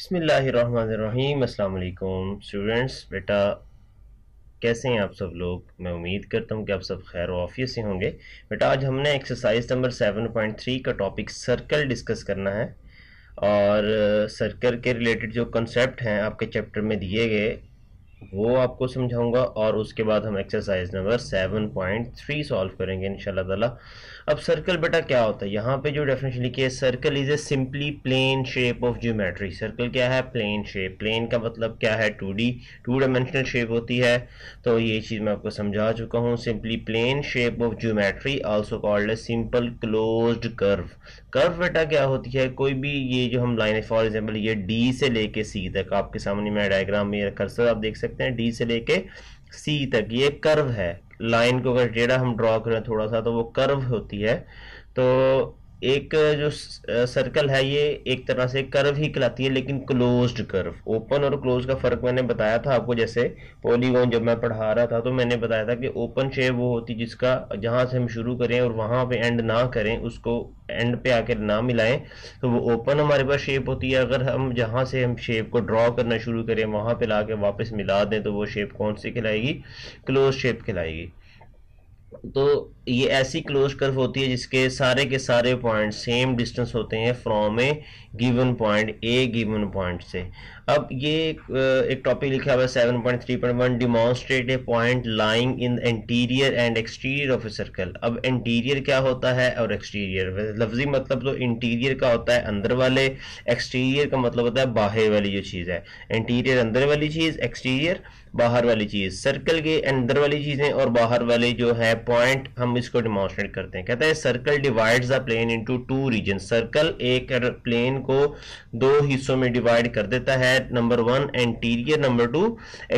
बसमीम् अल्लाम स्टूडेंट्स बेटा कैसे हैं आप सब लोग मैं उम्मीद करता हूं कि आप सब खैर वाफिय से होंगे बेटा आज हमने एक्सरसाइज नंबर 7.3 का टॉपिक सर्कल डिस्कस करना है और सर्कल uh, के रिलेटेड जो कंसेप्ट हैं आपके चैप्टर में दिए गए वो आपको समझाऊंगा और उसके बाद हम एक्सरसाइज नंबर 7.3 सॉल्व करेंगे इन ताला अब सर्कल बेटा क्या होता है यहाँ पे जो डेफिनेशन लिखी है circle is a simply plane shape of geometry circle क्या है प्लेन शेप प्लेन का मतलब क्या है two D two dimensional shape होती है तो ये चीज़ मैं आपको समझा चुका हूँ simply plane shape of geometry also called a simple close curve curve बेटा क्या होती है कोई भी ये जो हम लाइन फॉर एग्जाम्पल ये डी से लेके सी तक आपके सामने मैं डायग्राम में कर्सर आप देख सकते हैं डी से लेके सी तक ये कर्व है लाइन को अगर टेढ़ा हम ड्रॉ करें थोड़ा सा तो वो कर्व होती है तो एक जो सर्कल है ये एक तरह से कर्व ही कहलाती है लेकिन क्लोज्ड कर्व ओपन और क्लोज का फर्क मैंने बताया था आपको जैसे पॉलीगॉन जब मैं पढ़ा रहा था तो मैंने बताया था कि ओपन शेप वो होती जिसका जहाँ से हम शुरू करें और वहां पे एंड ना करें उसको एंड पे आकर ना मिलाएं तो वो ओपन हमारे पास शेप होती है अगर हम जहाँ से हम शेप को ड्रॉ करना शुरू करें वहां पे ला वापस मिला दें तो वो शेप कौन सी खिलाएगी क्लोज शेप खिलाएगी तो ये ऐसी क्लोज कर्व होती है जिसके सारे के सारे पॉइंट सेम डिस्टेंस होते हैं from a given point a given point से अब ये एक टॉपिक लिखा हुआ है seven point three point one demonstrate a point lying in interior and exterior of a circle अब इंटीरियर क्या होता है और एक्सटीरियर लफ्जी मतलब तो इंटीरियर का होता है अंदर वाले एक्सटीरियर का मतलब होता है बाहर वाली जो चीज़ है इंटीरियर अंदर वाली चीज़ एक्सटीरियर बाहर वाली चीज़ सर्कल के अंदर वाली चीज़ें और बाहर वाले जो है पॉइंट हम इसको डिमोस्ट्रेट करते हैं कहता है circle divide the plane into two region circle एक प्लेन को दो हिस्सों में डिवाइड कर देता है number one interior number two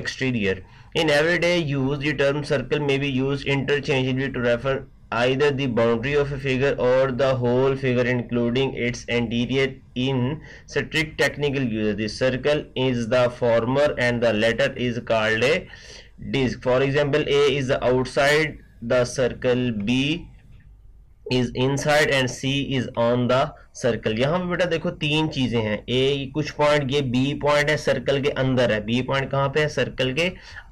exterior in every day use you circle में be use interchangeably to refer either the boundary of a figure और the whole figure including its interior in strict technical use circle is the former and the latter is called a disc for example A is the outside the circle B is inside and C is on the circle यहां पर बेटा देखो तीन चीजें हैं ए कुछ point ये B point है सर्कल के अंदर है बी पॉइंट कहां पे है सर्कल के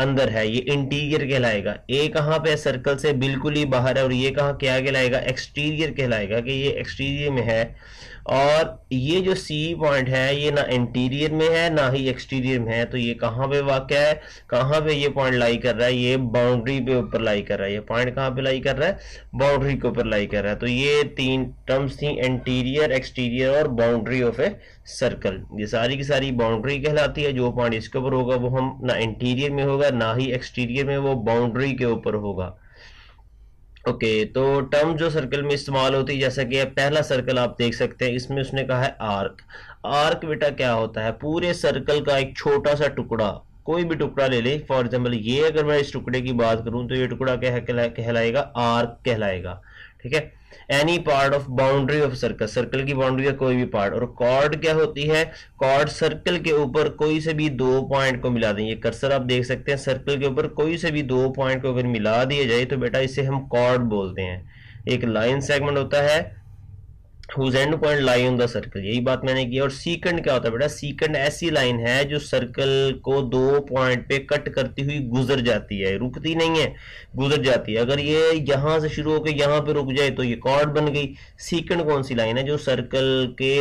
अंदर है ये इंटीरियर कहलाएगा ए कहां पे है सर्कल से बिल्कुल ही बाहर है और ये कहा क्या कहलाएगा एक्सटीरियर कहलाएगा कि ये एक्सटीरियर में है और ये जो सी पॉइंट है ये ना इंटीरियर में है ना ही एक्सटीरियर में है तो ये कहाँ पे वाक़ है कहाँ पे ये पॉइंट लाई कर रहा है ये बाउंड्री पे ऊपर लाई कर रहा है ये पॉइंट कहाँ पे लाई कर रहा है बाउंड्री के ऊपर लाई कर रहा है तो ये तीन टर्म्स थी इंटीरियर एक्सटीरियर और बाउंड्री ऑफ ए सर्कल ये सारी की सारी बाउंड्री कहलाती है जो पॉइंट इसके ऊपर होगा वो हम ना इंटीरियर में होगा ना ही एक्सटीरियर में वो बाउंड्री के ऊपर होगा ओके okay, तो टर्म जो सर्कल में इस्तेमाल होती है जैसा कि पहला सर्कल आप देख सकते हैं इसमें उसने कहा है आर्क आर्क बेटा क्या होता है पूरे सर्कल का एक छोटा सा टुकड़ा कोई भी टुकड़ा ले ले फॉर एग्जाम्पल ये अगर मैं इस टुकड़े की बात करूं तो ये टुकड़ा क्या कहलाएगा आर्क कहलाएगा ठीक है any part of boundary of circle circle की बाउंड्री का कोई भी पार्ट और कॉर्ड क्या होती है कॉर्ड सर्कल के ऊपर कोई से भी दो पॉइंट को मिला दें ये कर्सर आप देख सकते हैं सर्कल के ऊपर कोई से भी दो पॉइंट को अगर मिला दिया जाए तो बेटा इसे हम कॉर्ड बोलते हैं एक लाइन सेगमेंट होता है whose end point lie on the यही बात मैंने की और सीकंड क्या होता है बेटा सीकंड ऐसी लाइन है जो सर्कल को दो पॉइंट पे कट करती हुई गुजर जाती है रुकती नहीं है गुजर जाती है अगर ये यहां से शुरू होकर यहां पे रुक जाए तो ये कॉर्ड बन गई सीकंड कौन सी लाइन है जो सर्कल के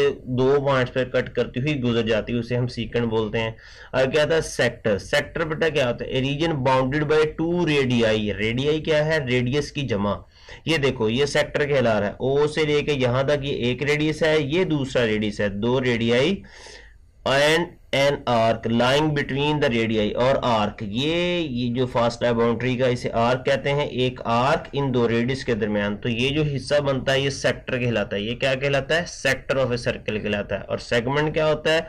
दो पॉइंट पे कट करती हुई गुजर जाती है उसे हम सीकंड बोलते हैं और क्या होता है सेक्टर सेक्टर बेटा क्या होता है region bounded by two radii radii क्या है रेडियस की जमा ये देखो ये सेक्टर कहला रहा है ओ से लेके यहां तक ये एक रेडियस है ये दूसरा रेडियस है दो radii and an arc lying between the radii और आर्क ये ये जो फास्ट है बाउंड्री का इसे आर्क कहते हैं एक आर्क इन दो रेडियस के दरमियान तो ये जो हिस्सा बनता है ये सेक्टर कहलाता है ये क्या कहलाता है सेक्टर ऑफ ए सर्कल कहलाता है और सेगमेंट क्या होता है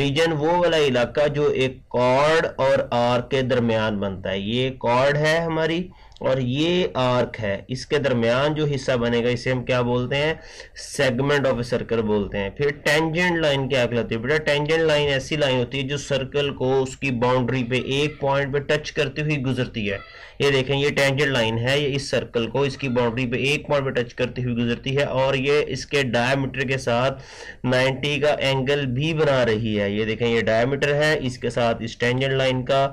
रीजन वो वाला इलाका जो एक कॉर्ड और आर्क के दरमियान बनता है ये कॉर्ड है हमारी और ये आर्क है इसके दरमियान जो हिस्सा बनेगा इसे हम क्या बोलते हैं सेगमेंट ऑफ ए सर्कल बोलते हैं फिर टेंजेंट लाइन क्या कहलाती है बेटा टेंजेंट लाइन ऐसी लाइन होती है जो सर्कल को उसकी बाउंड्री पे एक पॉइंट पे टच करती हुई गुजरती है ये देखें ये टेंजेंट लाइन है ये इस सर्कल को इसकी बाउंड्री पे एक पॉइंट पे टच करती हुई गुजरती है और ये इसके डायमीटर के साथ 90 का एंगल भी बना रही है ये देखें ये डायमीटर है इसके साथ इस टेंजेंट लाइन का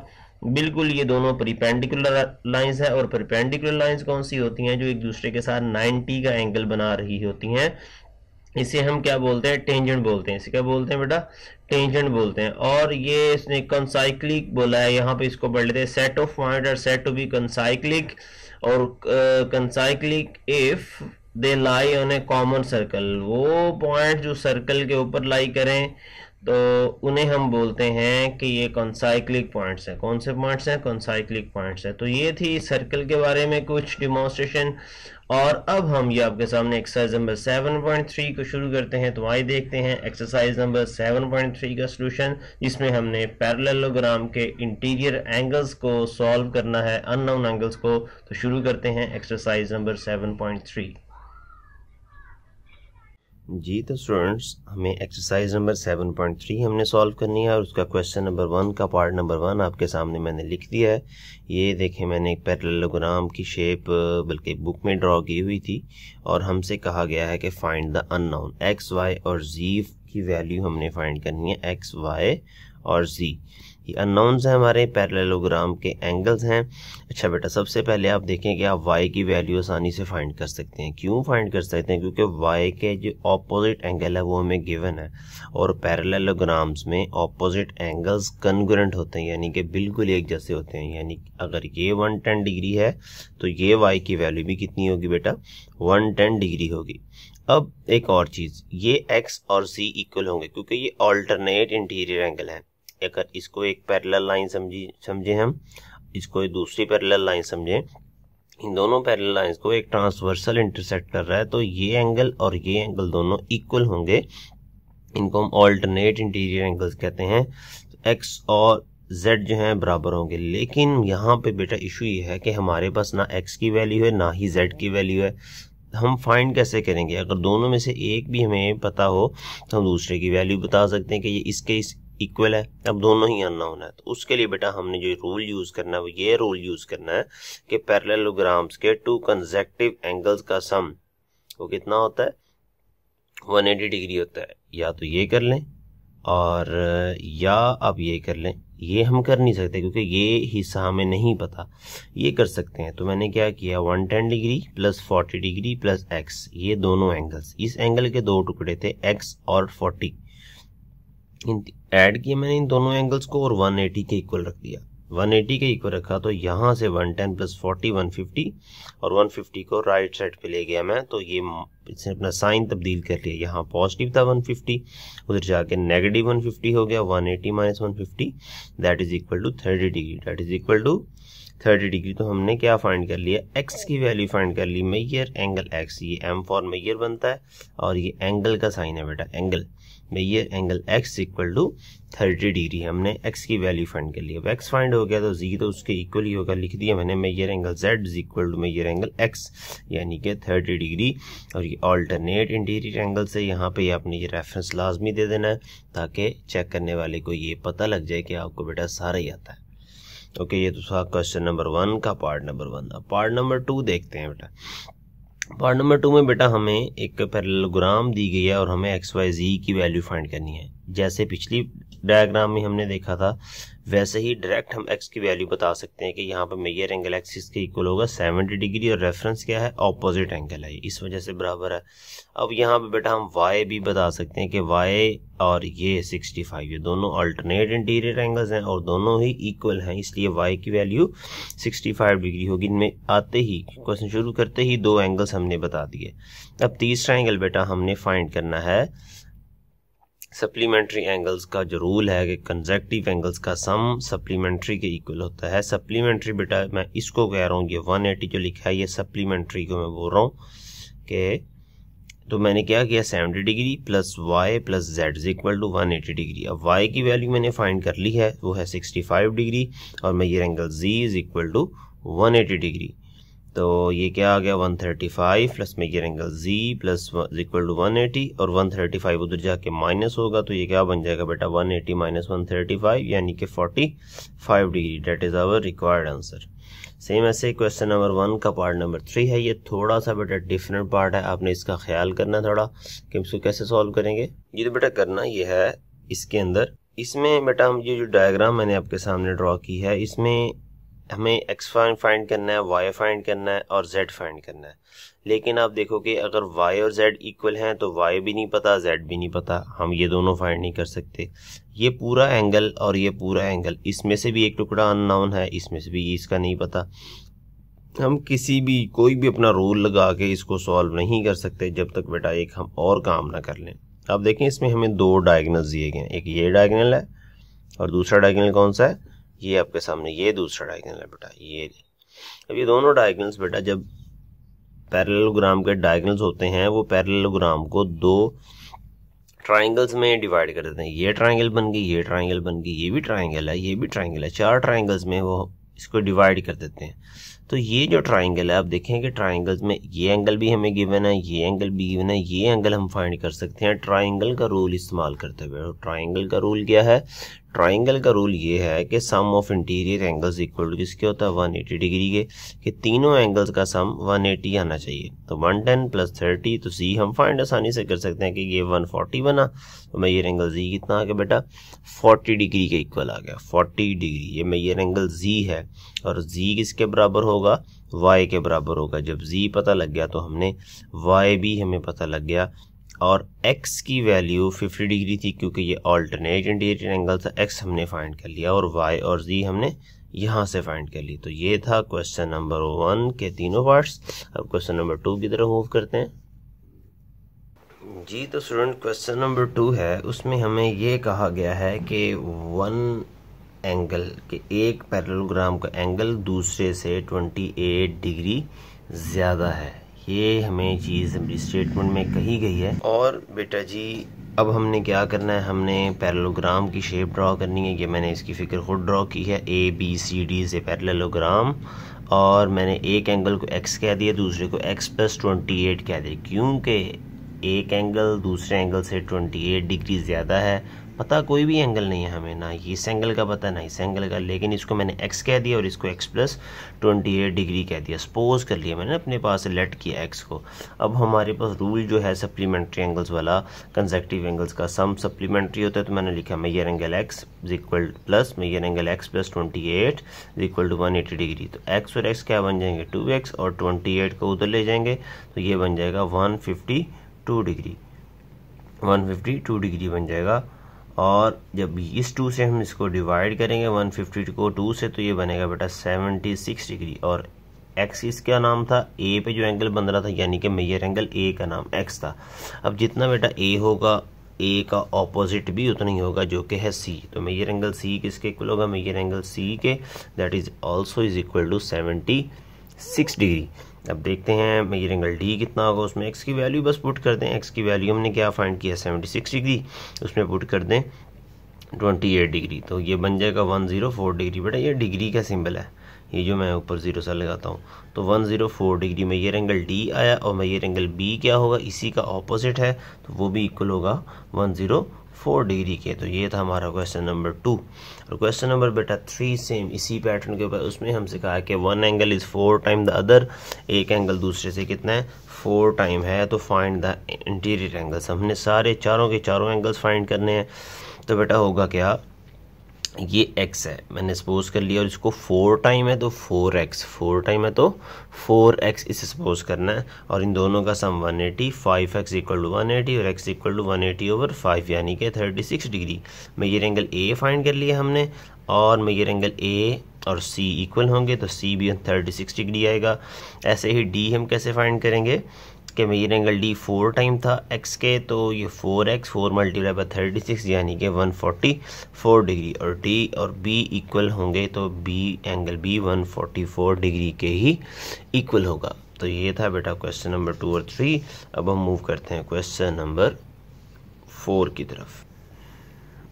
बिल्कुल ये दोनों परिपेंडिकुलर लाइंस है और परिपेंडिकुलर लाइंस कौन सी होती हैं जो एक दूसरे के साथ 90 का एंगल बना रही होती हैं इसे हम क्या बोलते हैं टेंजेंट बोलते हैं इसे क्या बोलते हैं बेटा टेंजेंट बोलते हैं और ये इसने कंसाइक्लिक बोला है यहाँ पे इसको पढ़ लेते हैं set of point are said to be concyclic और concyclic if they lie on a common circle वो पॉइंट जो सर्कल के ऊपर लाई करें तो उन्हें हम बोलते हैं कि ये कॉन्साइक्लिक पॉइंट्स हैं कौन से पॉइंट्स हैं कॉन्साइक्लिक पॉइंट्स हैं तो ये थी सर्कल के बारे में कुछ डिमॉन्स्ट्रेशन और अब हम ये आपके सामने एक्सरसाइज नंबर 7.3 को शुरू करते हैं तो आइए देखते हैं एक्सरसाइज नंबर 7.3 का सोल्यूशन जिसमें हमने पैरलोग्राम के इंटीरियर एंगल्स को सॉल्व करना है अननोन एंगल्स को तो शुरू करते हैं एक्सरसाइज नंबर सेवन जी तो स्टूडेंट्स हमें exercise number seven point three हमने सॉल्व करनी है और उसका क्वेश्चन नंबर वन का पार्ट नंबर वन आपके सामने मैंने लिख दिया है ये देखें मैंने एक पैरेललोग्राम की शेप बल्कि बुक में ड्रॉ की हुई थी और हमसे कहा गया है कि find the unknown x y और जी की वैल्यू हमने फाइंड करनी है एक्स वाई और जी ये अननोन्स हैं हमारे पैरेललोग्राम के एंगल्स हैं अच्छा बेटा सबसे पहले आप देखें कि आप वाई की वैल्यू आसानी से फाइंड कर सकते हैं क्यों फाइंड कर सकते हैं क्योंकि वाई के जो ऑपोजिट एंगल है वो हमें गिवन है और पैरेललोग्राम्स में ऑपोजिट एंगल्स कन्ग्रेंट होते हैं यानी कि बिल्कुल एक जैसे होते हैं यानी अगर ये वन टेन डिग्री है तो ये वाई की वैल्यू भी कितनी होगी बेटा वन टेन डिग्री होगी अब एक और चीज़ ये एक्स और सी इक्वल होंगे क्योंकि ये ऑल्टरनेट इंटीरियर एंगल है अगर इसको एक पैरेलल लाइन समझी समझे हम इसको एक दूसरी पैरेलल लाइन समझे इन दोनों पैरेलल लाइंस को एक ट्रांसवर्सल इंटरसेक्ट कर रहा है तो ये एंगल और ये एंगल दोनों इक्वल होंगे इनको हम ऑल्टरनेट इंटीरियर एंगल्स कहते हैं तो एक्स और जेड जो हैं बराबर होंगे लेकिन यहाँ पे बेटा इशू ये है कि हमारे पास ना एक्स की वैल्यू है ना ही जेड की वैल्यू है हम फाइंड कैसे करेंगे अगर दोनों में से एक भी हमें पता हो तो हम दूसरे की वैल्यू बता सकते हैं कि ये इस इक्वल है अब दोनों ही अननोन है तो उसके लिए बेटा हमने जो रूल यूज़ करना है वो ये रूल यूज़ करना है कि पैरेललोग्राम्स के टू कंजेक्टिव एंगल्स का सम वो कितना होता है 180 डिग्री होता है या तो ये कर लें और या आप ये कर लें ये हम कर नहीं सकते क्योंकि ये हिस्सा हमें नहीं पता ये कर सकते हैं तो मैंने क्या किया 110 degree plus 40 degree plus x ये दोनों एंगल्स इस एंगल के दो टुकड़े थे एक्स और फोर्टी ऐड किया मैंने इन दोनों एंगल्स को और 180 के इक्वल रख दिया 180 के इक्वल रखा तो यहाँ से 110 टेन प्लस फोर्टी 150 और 150 को राइट साइड पे ले गया मैं तो ये इसने अपना साइन तब्दील कर लिया यहाँ पॉजिटिव था 150 उधर जाके नेगेटिव 150 हो गया 180 eighty minus one that is equal to thirty degree that is equal to thirty degree तो हमने क्या फाइंड कर लिया एक्स की वैल्यू फाइंड कर ली मैयर एंगल एक्स ये एम फॉर मैयर बनता है और ये एंगल का साइन है बेटा एंगल में ये angle x equal to thirty degree हमने एक्स की वैल्यू फाइंड कर ली अब एक्स फाइंड हो गया तो जी तो उसके इक्वल ही होगा लिख दिया मैंने measure angle z is equal to measure angle x यानी कि थर्टी डिग्री और ये ऑल्टरनेट इंटीरियर एंगल से यहाँ पे आपने ये रेफरेंस लाजमी दे देना है ताकि चेक करने वाले को ये पता लग जाए कि आपको बेटा सारा ही आता है ओके ये तो था क्वेश्चन नंबर वन का part number one part number two देखते हैं बेटा पार्ट नंबर टू में बेटा हमें एक पैरेललोग्राम दी गई है और हमें एक्स वाई जी की वैल्यू फाइंड करनी है जैसे पिछली डायग्राम में हमने देखा था वैसे ही डायरेक्ट हम एक्स की वैल्यू बता सकते हैं कि यहाँ पर मेयर एंगल एक्स इसके इक्वल होगा सेवेंटी डिग्री और रेफरेंस क्या है ऑपोजिट एंगल है इस वजह से बराबर है अब यहाँ पे बेटा हम वाई भी बता सकते हैं कि वाई और ये सिक्सटी फाइव ये दोनों अल्टरनेट इंटीरियर एंगल्स हैं और दोनों ही इक्वल हैं इसलिए वाई की वैल्यू सिक्सटी फाइव डिग्री होगी इनमें आते ही क्वेश्चन शुरू करते ही दो एंगल्स हमने बता दिए अब तीसरा एंगल बेटा हमने फाइंड करना है सप्लीमेंट्री एंगल्स का जो रूल है कि कंजेक्टिव एंगल्स का सम सप्लीमेंट्री के इक्वल होता है सप्लीमेंट्री बेटा मैं इसको कह रहा हूँ ये एटी जो लिखा है ये सप्लीमेंट्री को मैं बोल रहा हूँ कि तो मैंने क्या किया seventy degree plus y plus z is equal to one eighty degree अब वाई की वैल्यू मैंने फाइंड कर ली है वो है सिक्सटी फाइव डिग्री और मैं ये angle z is equal to one eighty degree तो ये क्या आ गया 135 थर्टी फाइव प्लस में angle z plus equal to 180 और 135 थर्टी उधर जाके माइनस होगा तो ये क्या बन जाएगा बेटा 180 एटी माइनस वन यानी कि 45 degree that is our required answer same ऐसे क्वेश्चन नंबर वन का पार्ट नंबर थ्री है ये थोड़ा सा बेटा डिफरेंट पार्ट है आपने इसका ख्याल करना थोड़ा कि इसको कैसे सॉल्व करेंगे ये तो बेटा करना ये है इसके अंदर इसमें बेटा हम ये जो डायग्राम मैंने आपके सामने ड्रॉ की है इसमें हमें एक्स फाइन फाइंड करना है वाई फाइंड करना है और जेड फाइंड करना है लेकिन आप देखो कि अगर वाई और जेड इक्वल हैं तो वाई भी नहीं पता जेड भी नहीं पता हम ये दोनों फाइंड नहीं कर सकते ये पूरा एंगल और ये पूरा एंगल इसमें से भी एक टुकड़ा अननाउन है इसमें से भी इसका नहीं पता हम किसी भी कोई भी अपना रूल लगा के इसको सॉल्व नहीं कर सकते जब तक बेटा एक हम और काम ना कर लें आप देखें इसमें हमें दो डायगनल दिए गए एक ये डायगनल है और दूसरा डायगनल कौन सा है ये आपके सामने ये दूसरा डायगनल है बेटा ये अब ये दोनों डायगनल्स बेटा जब पैरेललोग्राम के डायगनल्स होते हैं वो पैरेललोग्राम को दो ट्राइंगल्स में डिवाइड कर देते हैं ये ट्राइंगल बन गई ये ट्राइंगल बन गई ये भी ट्राइंगल है ये भी ट्राइंगल है चार ट्राइंगल्स में वो इसको डिवाइड कर देते हैं तो ये जो ट्राइंगल है आप देखें कि ट्राइंगल्स में ये एंगल भी हमें गिवन है ये एंगल भी गिवन है ये एंगल हम फाइंड कर सकते हैं ट्राइंगल का रूल इस्तेमाल करते हुए ट्राइंगल का रूल क्या है ट्राइंगल का रूल ये है कि sum of interior angles equal to किसके होता है वन एटी डिग्री के कि तीनों एंगल्स का सम वन एटी आना चाहिए तो वन टेन प्लस थर्टी तो सी हम फाइंड आसानी से कर सकते हैं कि ये वन फोर्टी बना तो मैं ये एंगल जी कितना आ गया बेटा फोर्टी डिग्री के इक्वल आ गया फोर्टी डिग्री ये मैं ये एंगल जी है और जी किसके बराबर होगा वाई के बराबर होगा जब जी पता लग गया तो हमने वाई भी हमें पता लग गया और x की वैल्यू 50 डिग्री थी क्योंकि ये ऑल्टरनेट इंटीरियर एंगल था x हमने फाइंड कर लिया और y और z हमने यहाँ से फाइंड कर ली तो ये था क्वेश्चन नंबर वन के तीनों पार्ट्स अब क्वेश्चन नंबर टू की तरफ मूव करते हैं जी तो स्टूडेंट क्वेश्चन नंबर टू है उसमें हमें ये कहा गया है कि वन एंगल के एक पैरलोग्राम का एंगल दूसरे से 28 डिग्री ज़्यादा है ये हमें चीज़ हमारी स्टेटमेंट में कही गई है और बेटा जी अब हमने क्या करना है हमने पैरलोग्राम की शेप ड्रा करनी है ये मैंने इसकी फ़िक्र खुद ड्रा की है ए बी सी डी से पैरलोग्राम और मैंने एक एंगल को एक्स कह दिया दूसरे को एक्स प्लस ट्वेंटी एट कह दिया क्योंकि एक एंगल दूसरे एंगल से ट्वेंटी एट डिग्री ज़्यादा है पता कोई भी एंगल नहीं है हमें ना इस एंगल का पता ना इस एंगल का लेकिन इसको मैंने एक्स कह दिया और इसको x plus twenty eight degree कह दिया सपोज कर लिया मैंने अपने पास लेट किया एक्स को अब हमारे पास रूल जो है सप्लीमेंट्री एंगल्स वाला कंजेक्टिव एंगल्स का सम सप्लीमेंट्री होता है तो मैंने लिखा measure angle x is equal plus measure angle x plus twenty eight is equal to one eighty degree तो एक्स और एक्स क्या बन जाएंगे टू एक्स और ट्वेंटी एट को उधर ले जाएंगे तो ये बन जाएगा one fifty two degree one fifty two degree बन जाएगा और जब इस टू से हम इसको डिवाइड करेंगे 150 को टू से तो ये बनेगा बेटा 76 डिग्री और एक्सिस का नाम था ए पे जो एंगल बन रहा था यानी कि मेयर एंगल ए का नाम एक्स था अब जितना बेटा ए होगा ए का ऑपोजिट भी उतना ही होगा जो कि है सी तो मेयर एंगल सी किसके इक्वल होगा मेयर एंगल सी के that is also is equal to seventy six degree अब देखते हैं मेजर एंगल डी कितना होगा उसमें एक्स की वैल्यू बस पुट कर दें एक्स की वैल्यू हमने क्या फाइंड किया सेवेंटी सिक्स डिग्री उसमें पुट कर दें ट्वेंटी एट डिग्री तो ये बन जाएगा वन ज़ीरो फोर डिग्री बेटा ये डिग्री का सिंबल है ये जो मैं ऊपर ज़ीरो सा लगाता हूँ तो वन ज़ीरो फोर डिग्री में ये एंगल डी आया और मेजर एंगल बी क्या होगा इसी का ऑपोजिट है तो वो भी इक्वल होगा वन ज़ीरो फोर डिग्री के तो ये था हमारा क्वेश्चन नंबर टू और क्वेश्चन नंबर बेटा थ्री सेम इसी पैटर्न के ऊपर उसमें हमसे कहा है कि one angle is four time the other एक एंगल दूसरे से कितना है फोर टाइम है तो फाइंड द इंटीरियर एंगल्स हमने सारे चारों के चारों एंगल्स फाइंड करने हैं तो बेटा होगा क्या ये x है मैंने सपोज कर लिया और इसको फोर टाइम है तो फोर एक्स फोर टाइम है तो फोर एक्स इसे सपोज करना है और इन दोनों का sum one eighty five x equal to one eighty और x equal to one eighty over five यानी कि thirty six degree measure angle A find कर लिया हमने और मेजर एंगल ए और सी इक्वल होंगे तो सी भी थर्टी सिक्स डिग्री आएगा ऐसे ही डी हम कैसे फाइंड करेंगे के measure angle D four time था एक्स के तो ये four x four multiply by thirty six यानी कि वन फोर्टी फोर डिग्री और डी और बी इक्वल होंगे तो B angle B one forty four degree के ही इक्वल होगा तो ये था बेटा क्वेश्चन नंबर टू और थ्री अब हम मूव करते हैं क्वेश्चन नंबर फोर की तरफ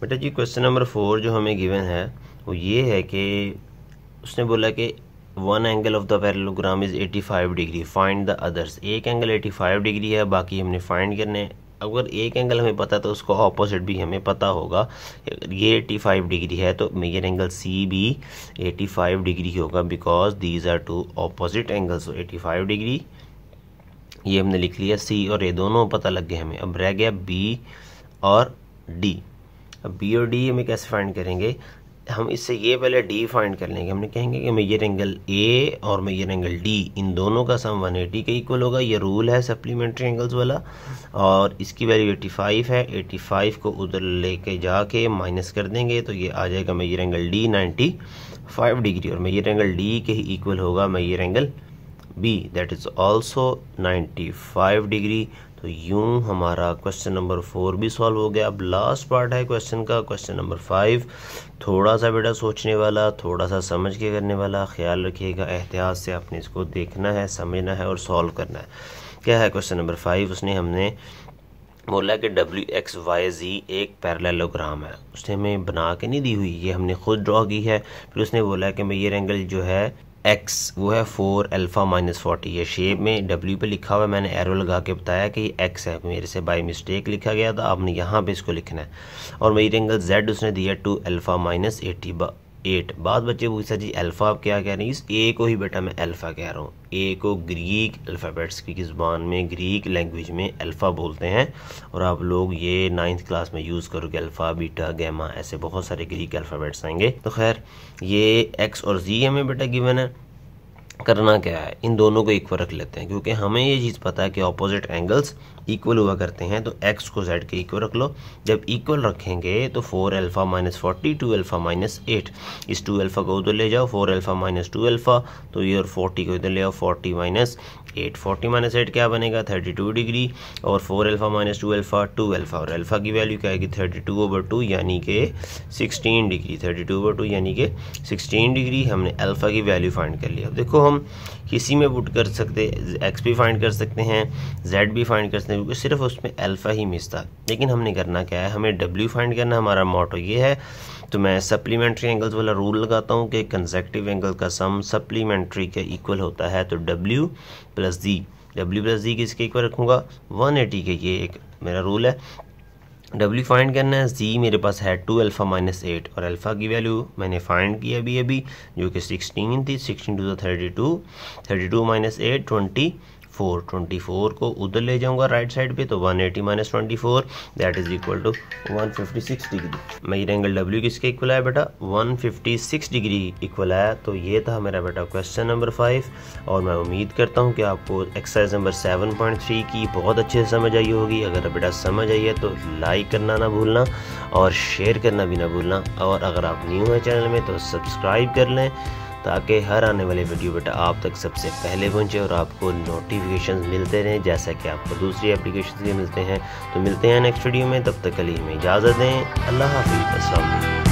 बेटा जी क्वेश्चन नंबर फोर जो हमें गिवन है वो ये है कि उसने बोला कि one angle of the parallelogram is 85 degree find the others एक एंगल 85 डिग्री है बाकी हमने फाइंड करने अगर एक एंगल हमें पता है तो उसको ऑपोजिट भी हमें पता होगा ये 85 डिग्री है तो मेजर एंगल सी भी 85 डिग्री होगा because these are two opposite angles 85 degree ये हमने लिख लिया सी और ये दोनों पता लग गए हमें अब रह गया बी और डी अब बी और डी हमें कैसे फाइंड करेंगे हम इससे ये पहले डी फाइंड कर लेंगे हमने कहेंगे कि मेजर एंगल ए और मेजर एंगल डी इन दोनों का सम 180 के इक्वल होगा ये रूल है सप्लीमेंट्री एंगल्स वाला और इसकी वैल्यू 85 है 85 को उधर लेके जाके माइनस कर देंगे तो ये आ जाएगा मेजर एंगल डी 95 डिग्री और मेजर एंगल डी के ही इक्वल होगा measure angle B that is also 95 degree तो यूं हमारा क्वेश्चन नंबर फोर भी सॉल्व हो गया अब लास्ट पार्ट है क्वेश्चन का क्वेश्चन नंबर फाइव थोड़ा सा बेटा सोचने वाला थोड़ा सा समझ के करने वाला ख्याल रखिएगा एहतियात से आपने इसको देखना है समझना है और सॉल्व करना है क्या है क्वेश्चन नंबर फाइव उसने हमने बोला कि डब्ल्यू एक्स वाई जी एक पैरलेलोग्राम है उसने हमें बना के नहीं दी हुई ये हमने खुद ड्रॉ की है फिर उसने बोला कि मैं ये एंगल जो है एक्स वो है फोर अल्फ़ा माइनस फोर्टी ये शेप में डब्ल्यू पे लिखा हुआ है मैंने एरो लगा के बताया कि एक्स है मेरे से बाई मिस्टेक लिखा गया था आपने यहाँ पे इसको लिखना है और मेरी एंगल जेड उसने दिया two alpha minus eighty eight बाद बच्चे पूछ सर जी अल्फ़ा आप क्या कह रहे हैं इस ए को ही बेटा मैं अल्फ़ा कह रहा हूँ ए को ग्रीक अल्फ़ाबेट्स की ज़बान में ग्रीक लैंग्वेज में अल्फ़ा बोलते हैं और आप लोग ये नाइन्थ क्लास में यूज़ करोगे अल्फ़ा बीटा गैमा ऐसे बहुत सारे ग्रीक अल्फ़ाबेट्स आएंगे तो खैर ये एक्स और जी हमें बेटा गिवन है करना क्या है इन दोनों को इक्वल रख लेते हैं क्योंकि हमें ये चीज़ पता है कि ऑपोजिट एंगल्स इक्वल हुआ करते हैं तो एक्स को जेड के इक्वल रख लो जब इक्वल रखेंगे तो four alpha minus forty two alpha minus eight इस टू अल्फ़ा को उधर ले जाओ four alpha minus two alpha तो ये और फोर्टी को इधर ले आओ forty minus eight forty minus eight क्या बनेगा थर्टी टू डिग्री और four alpha minus two alpha two alpha और अल्फ़ा की वैल्यू क्या आएगी थर्टी टू ओवर टू यानी कि sixteen degree thirty two over two यानी कि सिक्सटीन डिग्री हमने अल्फ़ा की वैल्यू फाइंड कर लिया अब देखो हम किसी में बुट कर सकते एक्स भी फाइंड कर सकते हैं जेड भी फाइंड कर सकते हैं क्योंकि सिर्फ उसमें अल्फ़ा ही मिस था लेकिन हमने करना क्या है हमें डब्ल्यू फाइंड करना हमारा मोटो ये है तो मैं सप्लीमेंट्री एंगल्स वाला रूल लगाता हूँ कि कंजेक्टिव एंगल का सम सप्लीमेंट्री के इक्वल होता है तो W plus D W plus D किसके इक्वल रखूँगा वन एटी के ये एक मेरा रूल है डब्ल्यू फाइंड करना है जी मेरे पास है टू अल्फ़ा माइनस एट और अल्फ़ा की वैल्यू मैंने फाइंड की अभी अभी जो कि सिक्सटीन थी sixteen two thirty two thirty two minus eight twenty four twenty four को उधर ले जाऊंगा राइट साइड पे तो one eighty minus twenty four that is equal to one fifty six degree मेरा एंगल डब्ल्यू किसके इक्वल आया बेटा one fifty six degree equal आया तो ये था मेरा बेटा क्वेश्चन नंबर फाइव और मैं उम्मीद करता हूँ कि आपको exercise number seven point three की बहुत अच्छे से समझ आई होगी अगर बेटा समझ आई है तो लाइक करना ना भूलना और शेयर करना भी ना भूलना और अगर आप न्यू हैं चैनल में तो सब्सक्राइब कर लें ताकि हर आने वाले वीडियो बेटा आप तक सबसे पहले पहुंचे और आपको नोटिफिकेशन मिलते रहें जैसा कि आपको दूसरी एप्लीकेशन से मिलते हैं तो मिलते हैं नेक्स्ट वीडियो में तब तक के लिए हमें इजाज़त दें अल्लाह हाफिज़ असल